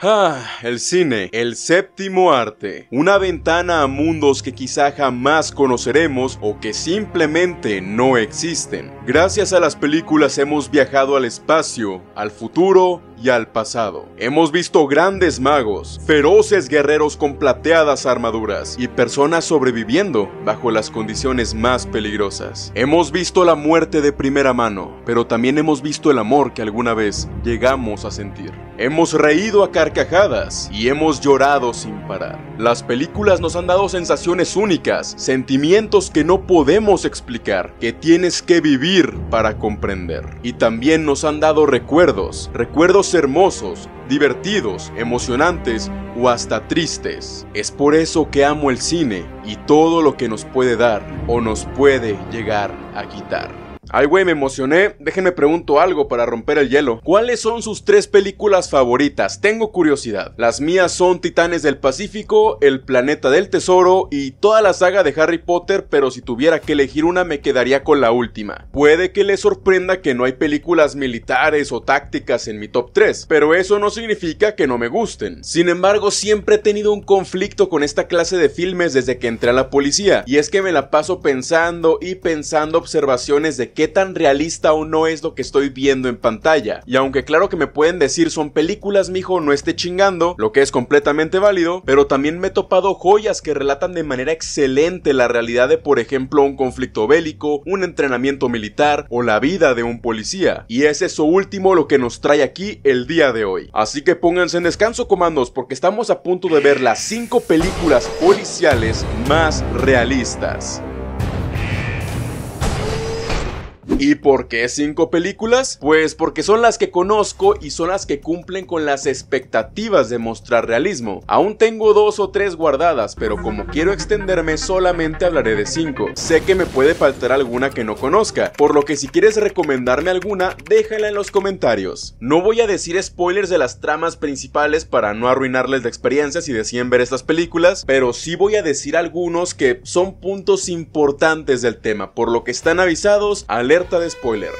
Ah, el cine, el séptimo arte, una ventana a mundos que quizá jamás conoceremos o que simplemente no existen. Gracias a las películas hemos viajado al espacio, al futuro y al pasado. Hemos visto grandes magos, feroces guerreros con plateadas armaduras y personas sobreviviendo bajo las condiciones más peligrosas. Hemos visto la muerte de primera mano, pero también hemos visto el amor que alguna vez llegamos a sentir. Hemos reído a carcajadas y hemos llorado sin parar. Las películas nos han dado sensaciones únicas, sentimientos que no podemos explicar, que tienes que vivir para comprender. Y también nos han dado recuerdos, recuerdos hermosos, divertidos, emocionantes o hasta tristes. Es por eso que amo el cine y todo lo que nos puede dar o nos puede llegar a quitar. Ay, güey, me emocioné. Déjenme pregunto algo para romper el hielo. ¿Cuáles son sus tres películas favoritas? Tengo curiosidad. Las mías son Titanes del Pacífico, El Planeta del Tesoro y toda la saga de Harry Potter, pero si tuviera que elegir una me quedaría con la última. Puede que le sorprenda que no hay películas militares o tácticas en mi top 3, pero eso no significa que no me gusten. Sin embargo, siempre he tenido un conflicto con esta clase de filmes desde que entré a la policía, y es que me la paso pensando y pensando observaciones de qué tan realista o no es lo que estoy viendo en pantalla. Y aunque claro que me pueden decir son películas, mijo, no esté chingando, lo que es completamente válido, pero también me he topado joyas que relatan de manera excelente la realidad de, por ejemplo, un conflicto bélico, un entrenamiento militar o la vida de un policía. Y es eso último lo que nos trae aquí el día de hoy. Así que pónganse en descanso, comandos, porque estamos a punto de ver las 5 películas policiales más realistas. ¿Y por qué cinco películas? Pues porque son las que conozco y son las que cumplen con las expectativas de mostrar realismo. Aún tengo dos o tres guardadas, pero como quiero extenderme solamente hablaré de cinco. Sé que me puede faltar alguna que no conozca, por lo que si quieres recomendarme alguna, déjala en los comentarios. No voy a decir spoilers de las tramas principales para no arruinarles de experiencias si deciden ver estas películas, pero sí voy a decir algunos que son puntos importantes del tema, por lo que están avisados, alerta alerta de spoiler.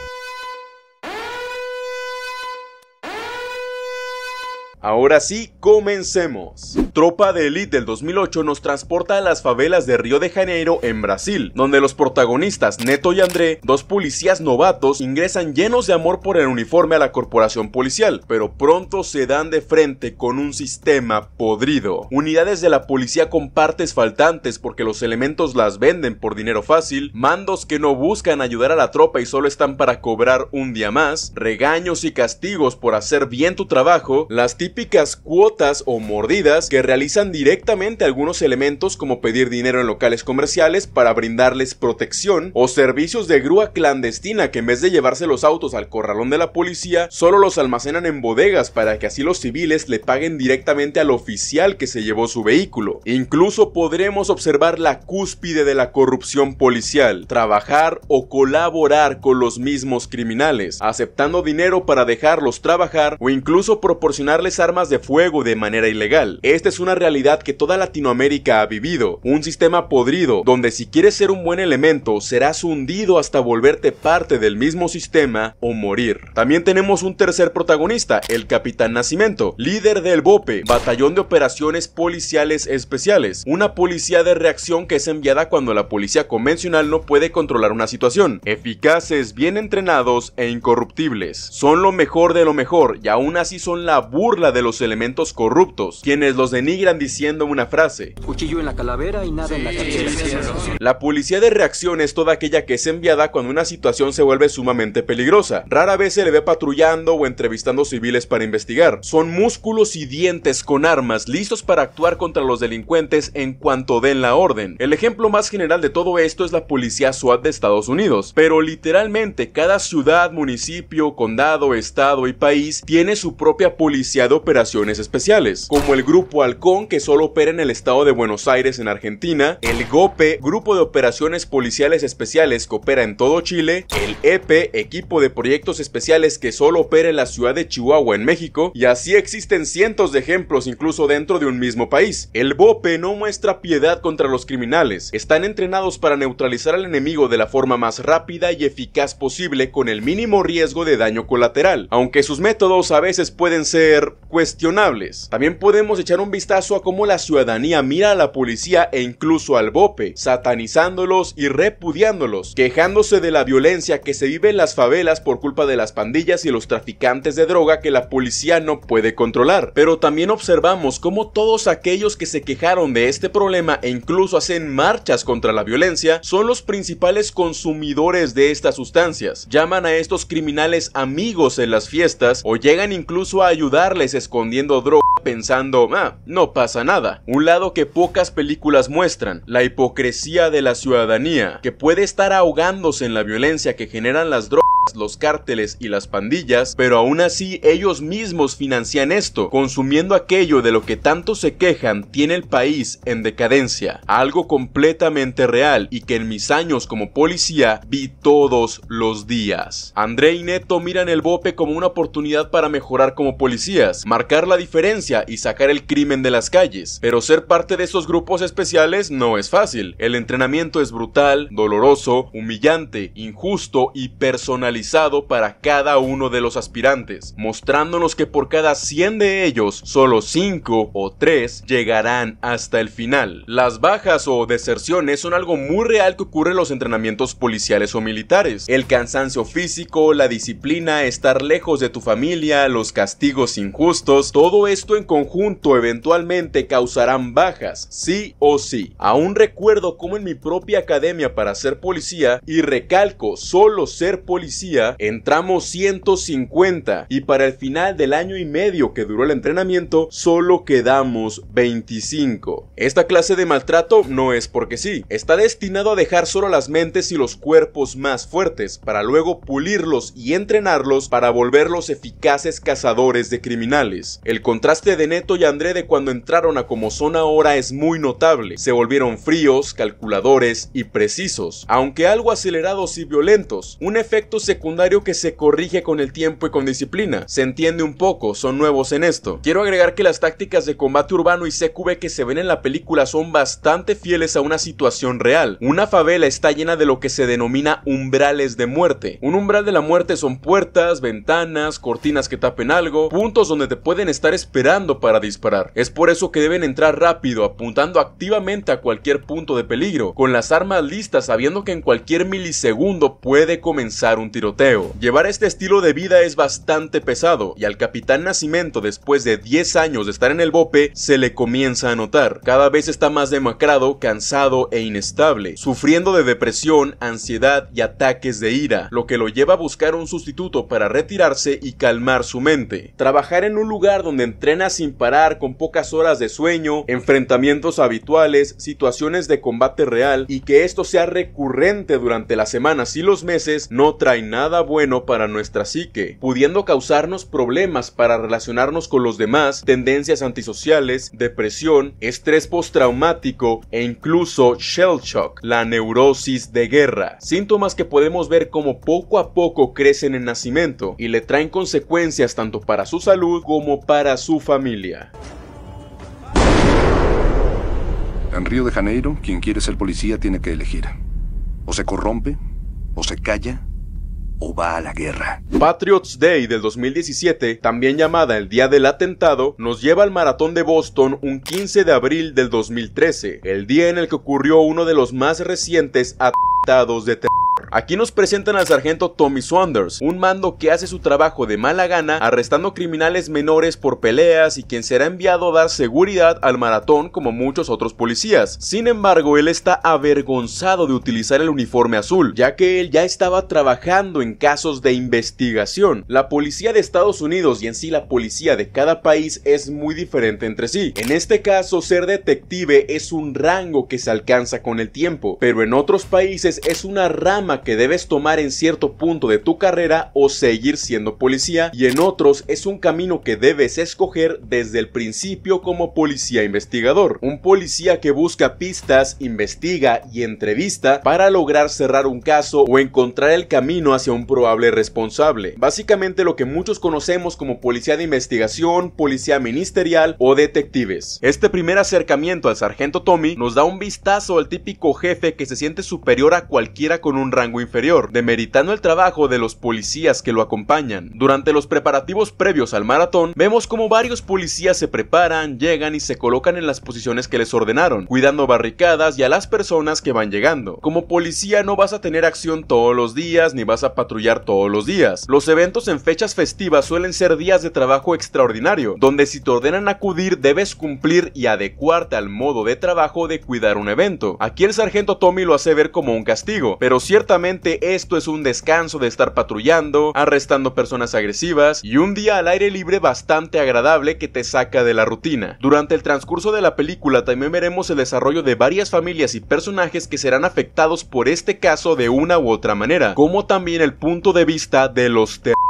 Ahora sí, comencemos. Tropa de Elite del 2008 nos transporta a las favelas de Río de Janeiro en Brasil, donde los protagonistas Neto y André, dos policías novatos, ingresan llenos de amor por el uniforme a la corporación policial, pero pronto se dan de frente con un sistema podrido. Unidades de la policía con partes faltantes porque los elementos las venden por dinero fácil, mandos que no buscan ayudar a la tropa y solo están para cobrar un día más, regaños y castigos por hacer bien tu trabajo, las típicas cuotas o mordidas que realizan directamente algunos elementos como pedir dinero en locales comerciales para brindarles protección o servicios de grúa clandestina que en vez de llevarse los autos al corralón de la policía, solo los almacenan en bodegas para que así los civiles le paguen directamente al oficial que se llevó su vehículo. Incluso podremos observar la cúspide de la corrupción policial, trabajar o colaborar con los mismos criminales, aceptando dinero para dejarlos trabajar o incluso proporcionarles armas de fuego de manera ilegal. Esta es una realidad que toda Latinoamérica ha vivido, un sistema podrido donde si quieres ser un buen elemento serás hundido hasta volverte parte del mismo sistema o morir. También tenemos un tercer protagonista, el Capitán Nacimiento, líder del BOPE, Batallón de Operaciones Policiales Especiales, una policía de reacción que es enviada cuando la policía convencional no puede controlar una situación. Eficaces, bien entrenados e incorruptibles. Son lo mejor de lo mejor y aún así son la burla de los elementos corruptos, quienes los denigran diciendo una frase. Cuchillo en la calavera y nada en la cartera. la policía de reacción es toda aquella que es enviada cuando una situación se vuelve sumamente peligrosa. Rara vez se le ve patrullando o entrevistando civiles para investigar. Son músculos y dientes con armas listos para actuar contra los delincuentes en cuanto den la orden. El ejemplo más general de todo esto es la policía SWAT de Estados Unidos, pero literalmente cada ciudad, municipio, condado, estado y país tiene su propia policía operaciones especiales, como el Grupo Halcón que solo opera en el estado de Buenos Aires en Argentina, el GOPE, Grupo de Operaciones Policiales Especiales que opera en todo Chile, el EPE, Equipo de Proyectos Especiales que solo opera en la ciudad de Chihuahua en México, y así existen cientos de ejemplos incluso dentro de un mismo país. El BOPE no muestra piedad contra los criminales, están entrenados para neutralizar al enemigo de la forma más rápida y eficaz posible con el mínimo riesgo de daño colateral, aunque sus métodos a veces pueden ser cuestionables. También podemos echar un vistazo a cómo la ciudadanía mira a la policía e incluso al BOPE, satanizándolos y repudiándolos, quejándose de la violencia que se vive en las favelas por culpa de las pandillas y los traficantes de droga que la policía no puede controlar. Pero también observamos cómo todos aquellos que se quejaron de este problema e incluso hacen marchas contra la violencia son los principales consumidores de estas sustancias. Llaman a estos criminales amigos en las fiestas o llegan incluso a ayudarles escondiendo droga pensando, ah, no pasa nada. Un lado que pocas películas muestran, la hipocresía de la ciudadanía, que puede estar ahogándose en la violencia que generan las drogas los cárteles y las pandillas, pero aún así ellos mismos financian esto, consumiendo aquello de lo que tanto se quejan tiene el país en decadencia, algo completamente real y que en mis años como policía vi todos los días. André y Neto miran el bope como una oportunidad para mejorar como policías, marcar la diferencia y sacar el crimen de las calles. Pero ser parte de esos grupos especiales no es fácil. El entrenamiento es brutal, doloroso, humillante, injusto y personalizado para cada uno de los aspirantes, mostrándonos que por cada 100 de ellos, solo 5 o 3 llegarán hasta el final. Las bajas o deserciones son algo muy real que ocurre en los entrenamientos policiales o militares. El cansancio físico, la disciplina, estar lejos de tu familia, los castigos injustos, todo esto en conjunto eventualmente causarán bajas, sí o sí. Aún recuerdo cómo en mi propia academia para ser policía, y recalco, solo ser policía, entramos 150 y para el final del año y medio que duró el entrenamiento, solo quedamos 25. Esta clase de maltrato no es porque sí, está destinado a dejar solo las mentes y los cuerpos más fuertes, para luego pulirlos y entrenarlos para volverlos eficaces cazadores de criminales. El contraste de Neto y André de cuando entraron a como son ahora es muy notable. Se volvieron fríos, calculadores y precisos, aunque algo acelerados y violentos, un efecto secundario que se corrige con el tiempo y con disciplina. Se entiende un poco, son nuevos en esto. Quiero agregar que las tácticas de combate urbano y CQB que se ven en la película son bastante fieles a una situación real. Una favela está llena de lo que se denomina umbrales de muerte. Un umbral de la muerte son puertas, ventanas, cortinas que tapen algo, puntos donde te pueden estar esperando para disparar. Es por eso que deben entrar rápido, apuntando activamente a cualquier punto de peligro, con las armas listas sabiendo que en cualquier milisegundo puede comenzar un tiroteo. Llevar este estilo de vida es bastante pesado, y al capitán Nacimiento, después de 10 años de estar en el bope, se le comienza a notar. Cada vez está más demacrado, cansado e inestable, sufriendo de depresión, ansiedad y ataques de ira, lo que lo lleva a buscar un sustituto para retirarse y calmar su mente. Trabajar en un lugar donde entrena sin parar, con pocas horas de sueño, enfrentamientos habituales, situaciones de combate real y que esto sea recurrente durante las semanas y los meses no trae nada bueno para nuestra psique, pudiendo causarnos problemas para relacionarnos con los demás, tendencias antisociales, depresión, estrés postraumático e incluso shell shock, la neurosis de guerra, síntomas que podemos ver como poco a poco crecen en nacimiento y le traen consecuencias tanto para su salud como para su familia. En Río de Janeiro, quien quiere ser policía tiene que elegir. O se corrompe, o se calla, o va a la guerra. Patriots Day del 2017, también llamada el Día del Atentado, nos lleva al Maratón de Boston un 15 de abril del 2013, el día en el que ocurrió uno de los más recientes atentados de terror Aquí nos presentan al sargento Tommy Saunders, un mando que hace su trabajo de mala gana arrestando criminales menores por peleas y quien será enviado a dar seguridad al maratón como muchos otros policías. Sin embargo, él está avergonzado de utilizar el uniforme azul, ya que él ya estaba trabajando en casos de investigación. La policía de Estados Unidos y en sí la policía de cada país es muy diferente entre sí. En este caso, ser detective es un rango que se alcanza con el tiempo, pero en otros países es una rama que debes tomar en cierto punto de tu carrera o seguir siendo policía y en otros es un camino que debes escoger desde el principio como policía investigador. Un policía que busca pistas, investiga y entrevista para lograr cerrar un caso o encontrar el camino hacia un probable responsable. Básicamente lo que muchos conocemos como policía de investigación, policía ministerial o detectives. Este primer acercamiento al sargento Tommy nos da un vistazo al típico jefe que se siente superior a cualquiera con un rango inferior, demeritando el trabajo de los policías que lo acompañan. Durante los preparativos previos al maratón, vemos como varios policías se preparan, llegan y se colocan en las posiciones que les ordenaron, cuidando barricadas y a las personas que van llegando. Como policía no vas a tener acción todos los días ni vas a patrullar todos los días. Los eventos en fechas festivas suelen ser días de trabajo extraordinario, donde si te ordenan acudir debes cumplir y adecuarte al modo de trabajo de cuidar un evento. Aquí el sargento Tommy lo hace ver como un castigo, pero ciertamente esto es un descanso de estar patrullando, arrestando personas agresivas y un día al aire libre bastante agradable que te saca de la rutina. Durante el transcurso de la película también veremos el desarrollo de varias familias y personajes que serán afectados por este caso de una u otra manera, como también el punto de vista de los terroristas.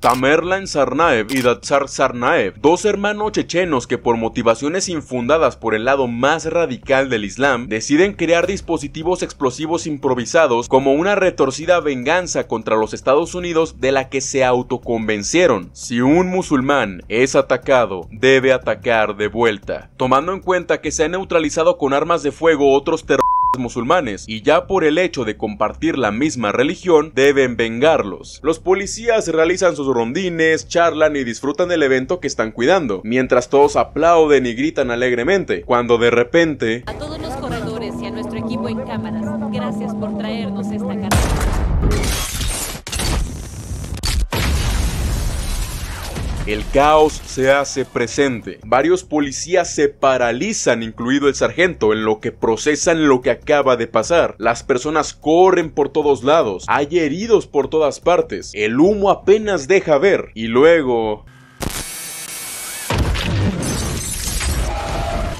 Tamerlan Sarnaev y Datsar Sarnaev, dos hermanos chechenos que por motivaciones infundadas por el lado más radical del Islam, deciden crear dispositivos explosivos improvisados como una retorcida venganza contra los Estados Unidos de la que se autoconvencieron. Si un musulmán es atacado, debe atacar de vuelta, tomando en cuenta que se han neutralizado con armas de fuego otros terroristas musulmanes y ya por el hecho de compartir la misma religión deben vengarlos. Los policías realizan sus rondines, charlan y disfrutan del evento que están cuidando, mientras todos aplauden y gritan alegremente, cuando de repente... nuestro equipo en El caos se hace presente. Varios policías se paralizan, incluido el sargento, en lo que procesan lo que acaba de pasar. Las personas corren por todos lados, hay heridos por todas partes, el humo apenas deja ver y luego...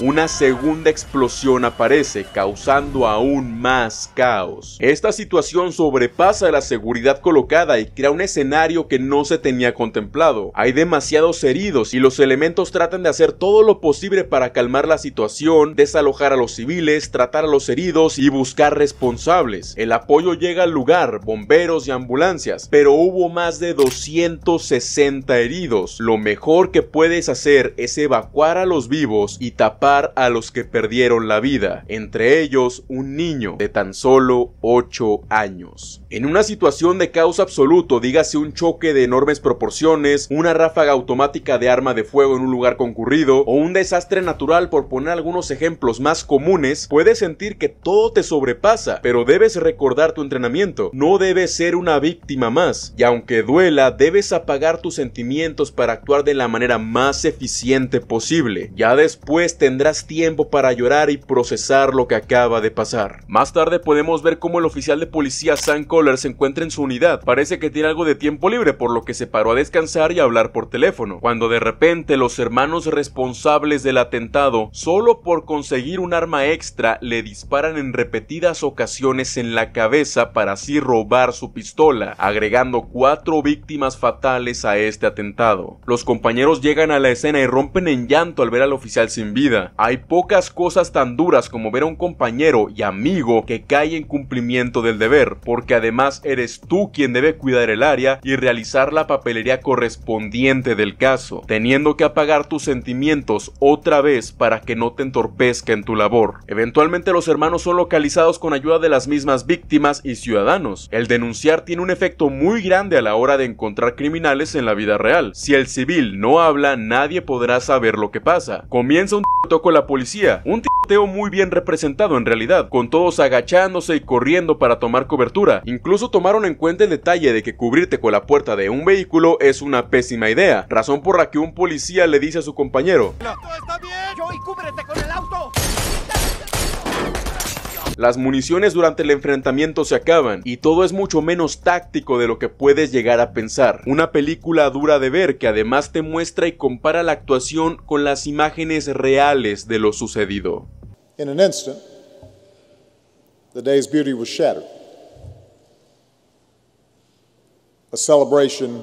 una segunda explosión aparece, causando aún más caos. Esta situación sobrepasa la seguridad colocada y crea un escenario que no se tenía contemplado. Hay demasiados heridos y los elementos tratan de hacer todo lo posible para calmar la situación, desalojar a los civiles, tratar a los heridos y buscar responsables. El apoyo llega al lugar, bomberos y ambulancias, pero hubo más de 260 heridos. Lo mejor que puedes hacer es evacuar a los vivos y tapar a los que perdieron la vida, entre ellos un niño de tan solo 8 años. En una situación de caos absoluto, dígase un choque de enormes proporciones, una ráfaga automática de arma de fuego en un lugar concurrido o un desastre natural, por poner algunos ejemplos más comunes, puedes sentir que todo te sobrepasa, pero debes recordar tu entrenamiento, no debes ser una víctima más, y aunque duela, debes apagar tus sentimientos para actuar de la manera más eficiente posible. Ya después tendrás tendrás tiempo para llorar y procesar lo que acaba de pasar. Más tarde podemos ver cómo el oficial de policía Sam Coller se encuentra en su unidad. Parece que tiene algo de tiempo libre, por lo que se paró a descansar y a hablar por teléfono. Cuando de repente los hermanos responsables del atentado, solo por conseguir un arma extra, le disparan en repetidas ocasiones en la cabeza para así robar su pistola, agregando cuatro víctimas fatales a este atentado. Los compañeros llegan a la escena y rompen en llanto al ver al oficial sin vida. Hay pocas cosas tan duras como ver a un compañero y amigo que cae en cumplimiento del deber, porque además eres tú quien debe cuidar el área y realizar la papelería correspondiente del caso, teniendo que apagar tus sentimientos otra vez para que no te entorpezca en tu labor. Eventualmente los hermanos son localizados con ayuda de las mismas víctimas y ciudadanos. El denunciar tiene un efecto muy grande a la hora de encontrar criminales en la vida real. Si el civil no habla, nadie podrá saber lo que pasa. Comienza un con la policía. Un tiroteo muy bien representado en realidad, con todos agachándose y corriendo para tomar cobertura. Incluso tomaron en cuenta el detalle de que cubrirte con la puerta de un vehículo es una pésima idea, razón por la que un policía le dice a su compañero: está bien? Yo y cúbrete con las municiones durante el enfrentamiento se acaban y todo es mucho menos táctico de lo que puedes llegar a pensar. Una película dura de ver que además te muestra y compara la actuación con las imágenes reales de lo sucedido. In an instant, the day's beauty was shattered. A celebration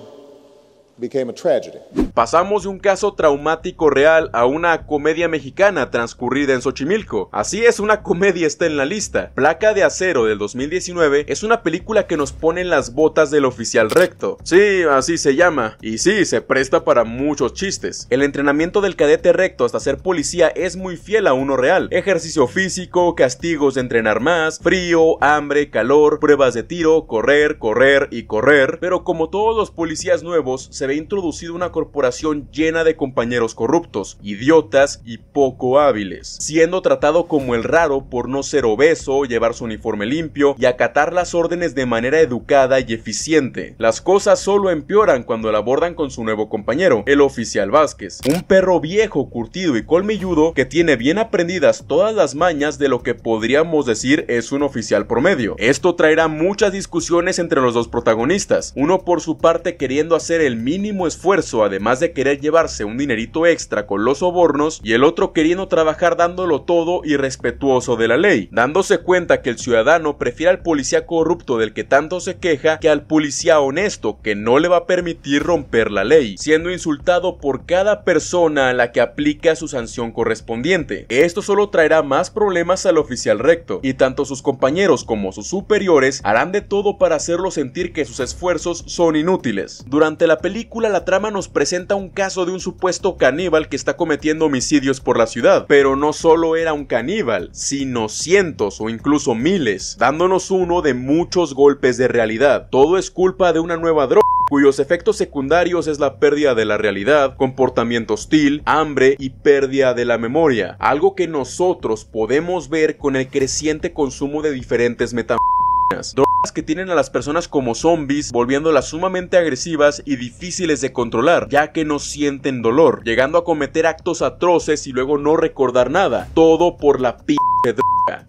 Pasamos de un caso traumático real a una comedia mexicana transcurrida en Xochimilco. Así es, una comedia está en la lista. Placa de Acero del 2019 es una película que nos pone en las botas del oficial recto. Sí, así se llama. Y sí, se presta para muchos chistes. El entrenamiento del cadete recto hasta ser policía es muy fiel a uno real. Ejercicio físico, castigos de entrenar más, frío, hambre, calor, pruebas de tiro, correr, correr y correr. Pero como todos los policías nuevos, se ve introducido una corporación llena de compañeros corruptos, idiotas y poco hábiles, siendo tratado como el raro por no ser obeso, llevar su uniforme limpio y acatar las órdenes de manera educada y eficiente. Las cosas solo empeoran cuando la abordan con su nuevo compañero, el oficial Vázquez, un perro viejo, curtido y colmilludo que tiene bien aprendidas todas las mañas de lo que podríamos decir es un oficial promedio. Esto traerá muchas discusiones entre los dos protagonistas, uno por su parte queriendo hacer el mismo mínimo esfuerzo, además de querer llevarse un dinerito extra con los sobornos, y el otro queriendo trabajar dándolo todo y respetuoso de la ley, dándose cuenta que el ciudadano prefiere al policía corrupto del que tanto se queja que al policía honesto que no le va a permitir romper la ley, siendo insultado por cada persona a la que aplica su sanción correspondiente. Esto solo traerá más problemas al oficial recto, y tanto sus compañeros como sus superiores harán de todo para hacerlo sentir que sus esfuerzos son inútiles. Durante la película la trama nos presenta un caso de un supuesto caníbal que está cometiendo homicidios por la ciudad, pero no solo era un caníbal, sino cientos o incluso miles, dándonos uno de muchos golpes de realidad. Todo es culpa de una nueva droga cuyos efectos secundarios es la pérdida de la realidad, comportamiento hostil, hambre y pérdida de la memoria, algo que nosotros podemos ver con el creciente consumo de diferentes metanfetaminas que tienen a las personas como zombies, volviéndolas sumamente agresivas y difíciles de controlar, ya que no sienten dolor, llegando a cometer actos atroces y luego no recordar nada, todo por la p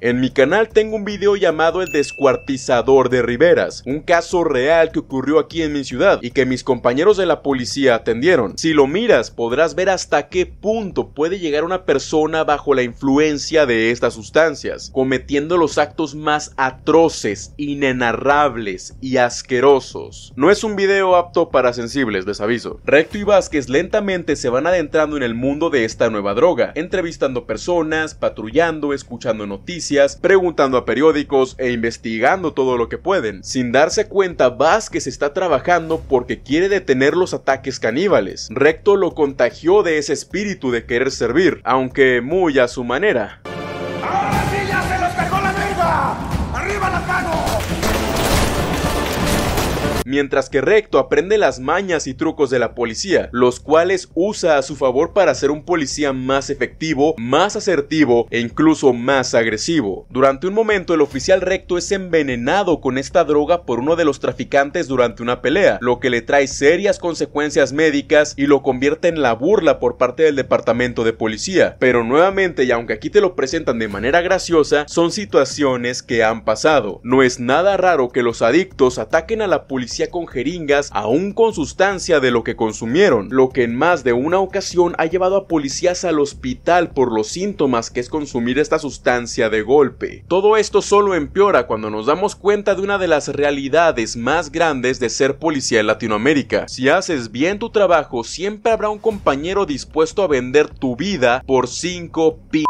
en mi canal tengo un video llamado El descuartizador de Riveras, un caso real que ocurrió aquí en mi ciudad y que mis compañeros de la policía atendieron. Si lo miras, podrás ver hasta qué punto puede llegar una persona bajo la influencia de estas sustancias, cometiendo los actos más atroces, inenarrables y asquerosos. No es un video apto para sensibles, les aviso. Recto y Vázquez lentamente se van adentrando en el mundo de esta nueva droga, entrevistando personas, patrullando, escuchando noticias, preguntando a periódicos e investigando todo lo que pueden. Sin darse cuenta, se está trabajando porque quiere detener los ataques caníbales. Recto lo contagió de ese espíritu de querer servir, aunque muy a su manera. mientras que Recto aprende las mañas y trucos de la policía, los cuales usa a su favor para ser un policía más efectivo, más asertivo e incluso más agresivo. Durante un momento el oficial Recto es envenenado con esta droga por uno de los traficantes durante una pelea, lo que le trae serias consecuencias médicas y lo convierte en la burla por parte del departamento de policía. Pero nuevamente, y aunque aquí te lo presentan de manera graciosa, son situaciones que han pasado. No es nada raro que los adictos ataquen a la policía con jeringas aún con sustancia de lo que consumieron, lo que en más de una ocasión ha llevado a policías al hospital por los síntomas que es consumir esta sustancia de golpe. Todo esto solo empeora cuando nos damos cuenta de una de las realidades más grandes de ser policía en Latinoamérica. Si haces bien tu trabajo, siempre habrá un compañero dispuesto a vender tu vida por 5 p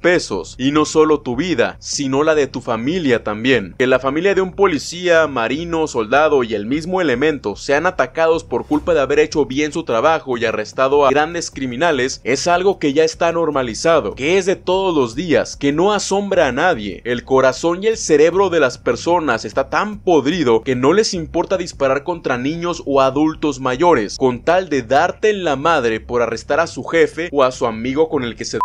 pesos y no solo tu vida, sino la de tu familia también. Que la familia de un policía, marino, soldado y el mismo elemento sean atacados por culpa de haber hecho bien su trabajo y arrestado a grandes criminales es algo que ya está normalizado, que es de todos los días, que no asombra a nadie. El corazón y el cerebro de las personas está tan podrido que no les importa disparar contra niños o adultos mayores, con tal de darte en la madre por arrestar a su jefe o a su amigo con el que se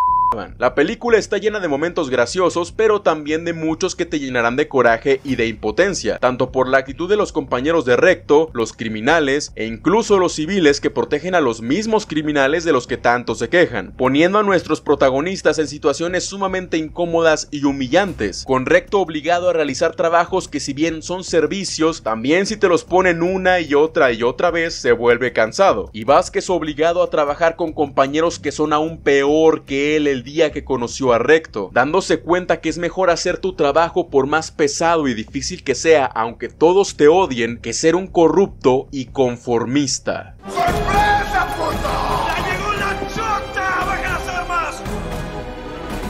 la película está llena de momentos graciosos, pero también de muchos que te llenarán de coraje y de impotencia, tanto por la actitud de los compañeros de recto, los criminales e incluso los civiles que protegen a los mismos criminales de los que tanto se quejan, poniendo a nuestros protagonistas en situaciones sumamente incómodas y humillantes, con recto obligado a realizar trabajos que si bien son servicios, también si te los ponen una y otra y otra vez se vuelve cansado, y Vázquez obligado a trabajar con compañeros que son aún peor que él el día que conoció a Recto, dándose cuenta que es mejor hacer tu trabajo por más pesado y difícil que sea, aunque todos te odien, que ser un corrupto y conformista.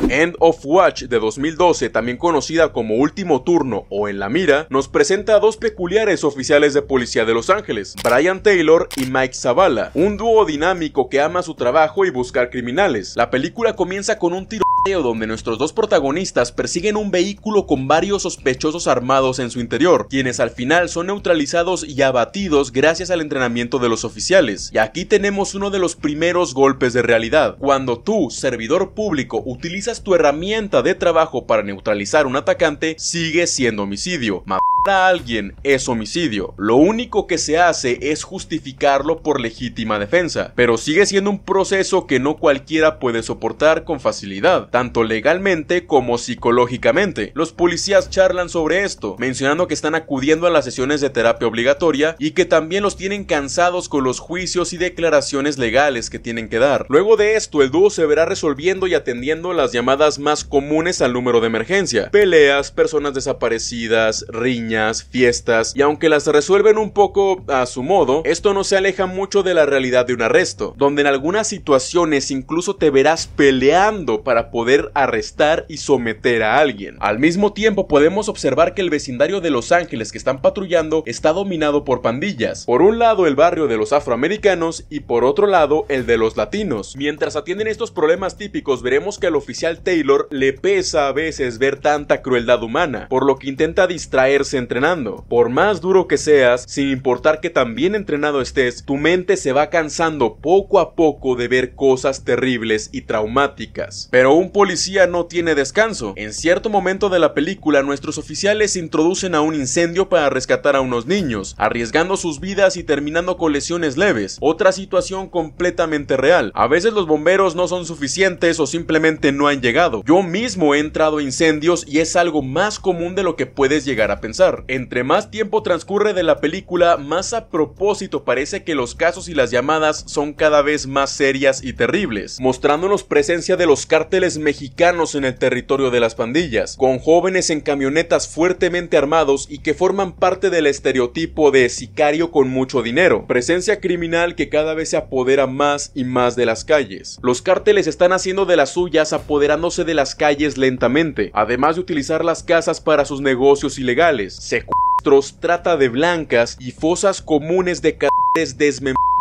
End of Watch de 2012, también conocida como Último Turno o En la Mira, nos presenta a dos peculiares oficiales de policía de Los Ángeles, Brian Taylor y Mike Zavala, un dúo dinámico que ama su trabajo y buscar criminales. La película comienza con un tiro donde nuestros dos protagonistas persiguen un vehículo con varios sospechosos armados en su interior, quienes al final son neutralizados y abatidos gracias al entrenamiento de los oficiales. Y aquí tenemos uno de los primeros golpes de realidad. Cuando tú, servidor público, utilizas tu herramienta de trabajo para neutralizar un atacante, sigue siendo homicidio a alguien es homicidio. Lo único que se hace es justificarlo por legítima defensa, pero sigue siendo un proceso que no cualquiera puede soportar con facilidad tanto legalmente como psicológicamente. Los policías charlan sobre esto, mencionando que están acudiendo a las sesiones de terapia obligatoria y que también los tienen cansados con los juicios y declaraciones legales que tienen que dar. Luego de esto, el dúo se verá resolviendo y atendiendo las llamadas más comunes al número de emergencia. Peleas, personas desaparecidas, riñas, fiestas, y aunque las resuelven un poco a su modo, esto no se aleja mucho de la realidad de un arresto, donde en algunas situaciones incluso te verás peleando para poder poder arrestar y someter a alguien. Al mismo tiempo podemos observar que el vecindario de Los Ángeles que están patrullando está dominado por pandillas. Por un lado el barrio de los afroamericanos y por otro lado el de los latinos. Mientras atienden estos problemas típicos veremos que al oficial Taylor le pesa a veces ver tanta crueldad humana, por lo que intenta distraerse entrenando. Por más duro que seas, sin importar que tan bien entrenado estés, tu mente se va cansando poco a poco de ver cosas terribles y traumáticas. Pero un policía no tiene descanso. En cierto momento de la película, nuestros oficiales se introducen a un incendio para rescatar a unos niños, arriesgando sus vidas y terminando con lesiones leves. Otra situación completamente real. A veces los bomberos no son suficientes o simplemente no han llegado. Yo mismo he entrado a incendios y es algo más común de lo que puedes llegar a pensar. Entre más tiempo transcurre de la película, más a propósito parece que los casos y las llamadas son cada vez más serias y terribles, mostrándonos presencia de los cárteles mexicanos en el territorio de las pandillas, con jóvenes en camionetas fuertemente armados y que forman parte del estereotipo de sicario con mucho dinero, presencia criminal que cada vez se apodera más y más de las calles. Los cárteles están haciendo de las suyas apoderándose de las calles lentamente, además de utilizar las casas para sus negocios ilegales, secuestros, trata de blancas y fosas comunes de cadáveres desmembrados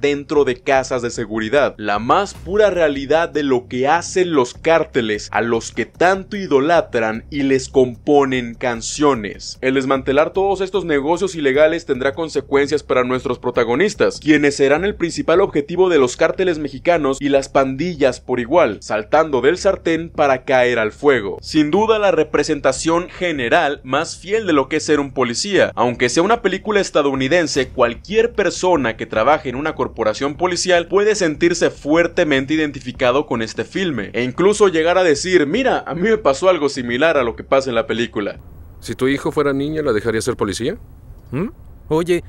dentro de casas de seguridad, la más pura realidad de lo que hacen los cárteles a los que tanto idolatran y les componen canciones. El desmantelar todos estos negocios ilegales tendrá consecuencias para nuestros protagonistas, quienes serán el principal objetivo de los cárteles mexicanos y las pandillas por igual, saltando del sartén para caer al fuego. Sin duda la representación general más fiel de lo que es ser un policía, aunque sea una película estadounidense, cualquier persona que trabaje en una corporación policial puede sentirse fuertemente identificado con este filme e incluso llegar a decir, mira, a mí me pasó algo similar a lo que pasa en la película. Si tu hijo fuera niña, ¿la dejaría ser policía? ¿Mm? Oye,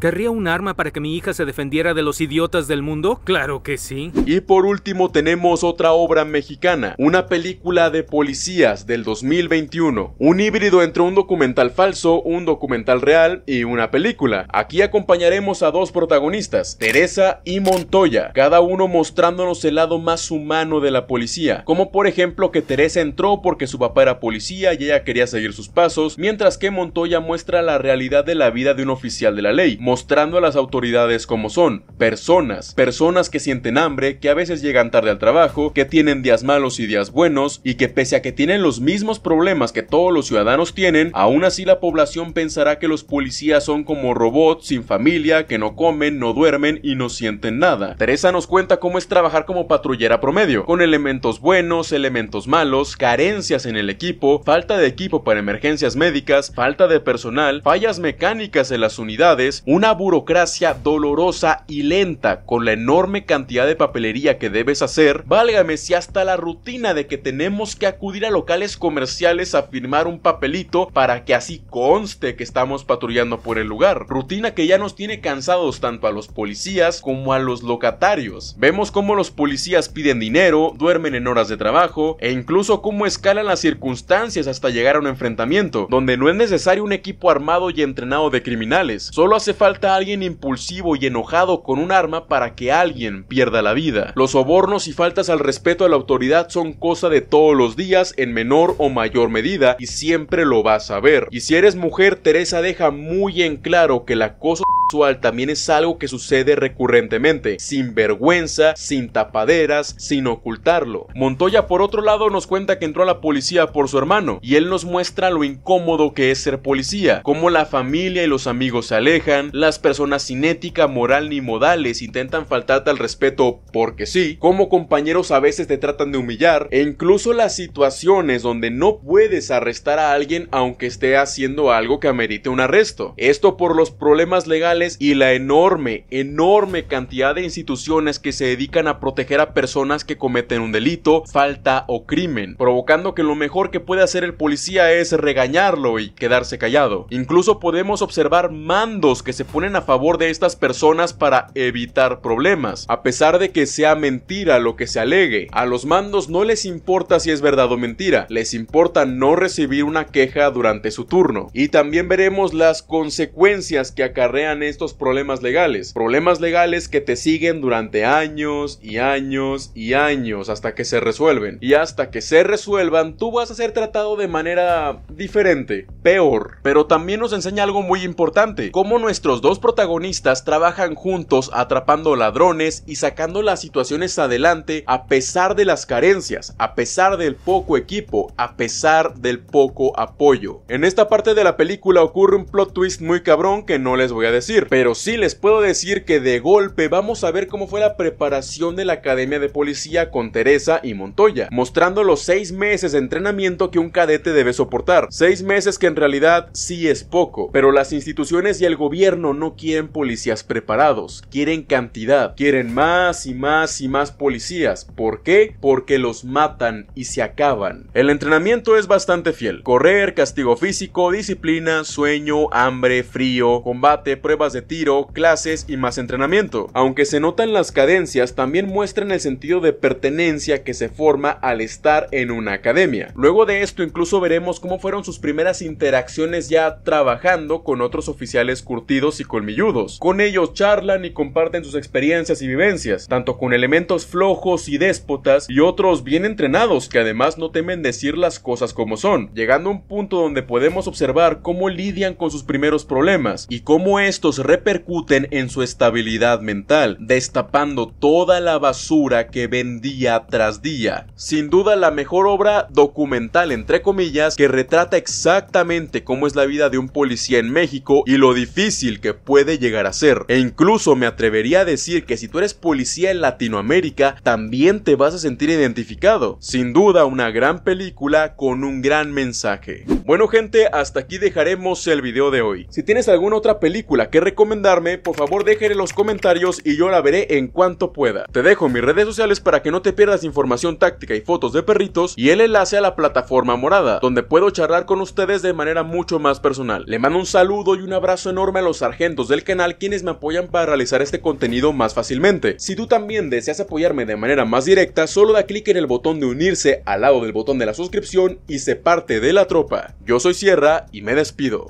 ¿Querría un arma para que mi hija se defendiera de los idiotas del mundo? Claro que sí. Y por último tenemos otra obra mexicana, una película de policías del 2021, un híbrido entre un documental falso, un documental real y una película. Aquí acompañaremos a dos protagonistas, Teresa y Montoya, cada uno mostrándonos el lado más humano de la policía, como por ejemplo que Teresa entró porque su papá era policía y ella quería seguir sus pasos, mientras que Montoya muestra la realidad de la vida de un oficial de la ley mostrando a las autoridades como son, personas, personas que sienten hambre, que a veces llegan tarde al trabajo, que tienen días malos y días buenos, y que pese a que tienen los mismos problemas que todos los ciudadanos tienen, aún así la población pensará que los policías son como robots sin familia, que no comen, no duermen y no sienten nada. Teresa nos cuenta cómo es trabajar como patrullera promedio, con elementos buenos, elementos malos, carencias en el equipo, falta de equipo para emergencias médicas, falta de personal, fallas mecánicas en las unidades, una burocracia dolorosa y lenta con la enorme cantidad de papelería que debes hacer, válgame si hasta la rutina de que tenemos que acudir a locales comerciales a firmar un papelito para que así conste que estamos patrullando por el lugar, rutina que ya nos tiene cansados tanto a los policías como a los locatarios. Vemos cómo los policías piden dinero, duermen en horas de trabajo e incluso cómo escalan las circunstancias hasta llegar a un enfrentamiento, donde no es necesario un equipo armado y entrenado de criminales, solo hace falta falta alguien impulsivo y enojado con un arma para que alguien pierda la vida. Los sobornos y faltas al respeto a la autoridad son cosa de todos los días en menor o mayor medida y siempre lo vas a ver. Y si eres mujer, Teresa deja muy en claro que el acoso sexual también es algo que sucede recurrentemente, sin vergüenza, sin tapaderas, sin ocultarlo. Montoya por otro lado nos cuenta que entró a la policía por su hermano y él nos muestra lo incómodo que es ser policía, cómo la familia y los amigos se alejan, las personas sin ética, moral ni modales intentan faltarte al respeto porque sí, como compañeros a veces te tratan de humillar, e incluso las situaciones donde no puedes arrestar a alguien aunque esté haciendo algo que amerite un arresto. Esto por los problemas legales y la enorme, enorme cantidad de instituciones que se dedican a proteger a personas que cometen un delito, falta o crimen, provocando que lo mejor que puede hacer el policía es regañarlo y quedarse callado. Incluso podemos observar mandos que se ponen a favor de estas personas para evitar problemas, a pesar de que sea mentira lo que se alegue. A los mandos no les importa si es verdad o mentira, les importa no recibir una queja durante su turno. Y también veremos las consecuencias que acarrean estos problemas legales, problemas legales que te siguen durante años y años y años hasta que se resuelven. Y hasta que se resuelvan, tú vas a ser tratado de manera diferente, peor. Pero también nos enseña algo muy importante, como nuestro los dos protagonistas trabajan juntos atrapando ladrones y sacando las situaciones adelante a pesar de las carencias, a pesar del poco equipo, a pesar del poco apoyo. En esta parte de la película ocurre un plot twist muy cabrón que no les voy a decir, pero sí les puedo decir que de golpe vamos a ver cómo fue la preparación de la Academia de Policía con Teresa y Montoya, mostrando los seis meses de entrenamiento que un cadete debe soportar, seis meses que en realidad sí es poco, pero las instituciones y el gobierno no quieren policías preparados, quieren cantidad, quieren más y más y más policías. ¿Por qué? Porque los matan y se acaban. El entrenamiento es bastante fiel. Correr, castigo físico, disciplina, sueño, hambre, frío, combate, pruebas de tiro, clases y más entrenamiento. Aunque se notan las cadencias, también muestran el sentido de pertenencia que se forma al estar en una academia. Luego de esto incluso veremos cómo fueron sus primeras interacciones ya trabajando con otros oficiales curtidos y colmilludos. Con ellos charlan y comparten sus experiencias y vivencias, tanto con elementos flojos y déspotas y otros bien entrenados que además no temen decir las cosas como son, llegando a un punto donde podemos observar cómo lidian con sus primeros problemas y cómo estos repercuten en su estabilidad mental, destapando toda la basura que ven día tras día. Sin duda la mejor obra documental entre comillas que retrata exactamente cómo es la vida de un policía en México y lo difícil que puede llegar a ser. E incluso me atrevería a decir que si tú eres policía en Latinoamérica, también te vas a sentir identificado. Sin duda, una gran película con un gran mensaje. Bueno gente, hasta aquí dejaremos el video de hoy. Si tienes alguna otra película que recomendarme, por favor déjenla en los comentarios y yo la veré en cuanto pueda. Te dejo mis redes sociales para que no te pierdas información táctica y fotos de perritos y el enlace a la plataforma morada, donde puedo charlar con ustedes de manera mucho más personal. Le mando un saludo y un abrazo enorme a los sargentos del canal quienes me apoyan para realizar este contenido más fácilmente. Si tú también deseas apoyarme de manera más directa, solo da clic en el botón de unirse al lado del botón de la suscripción y se parte de la tropa. Yo soy Sierra y me despido.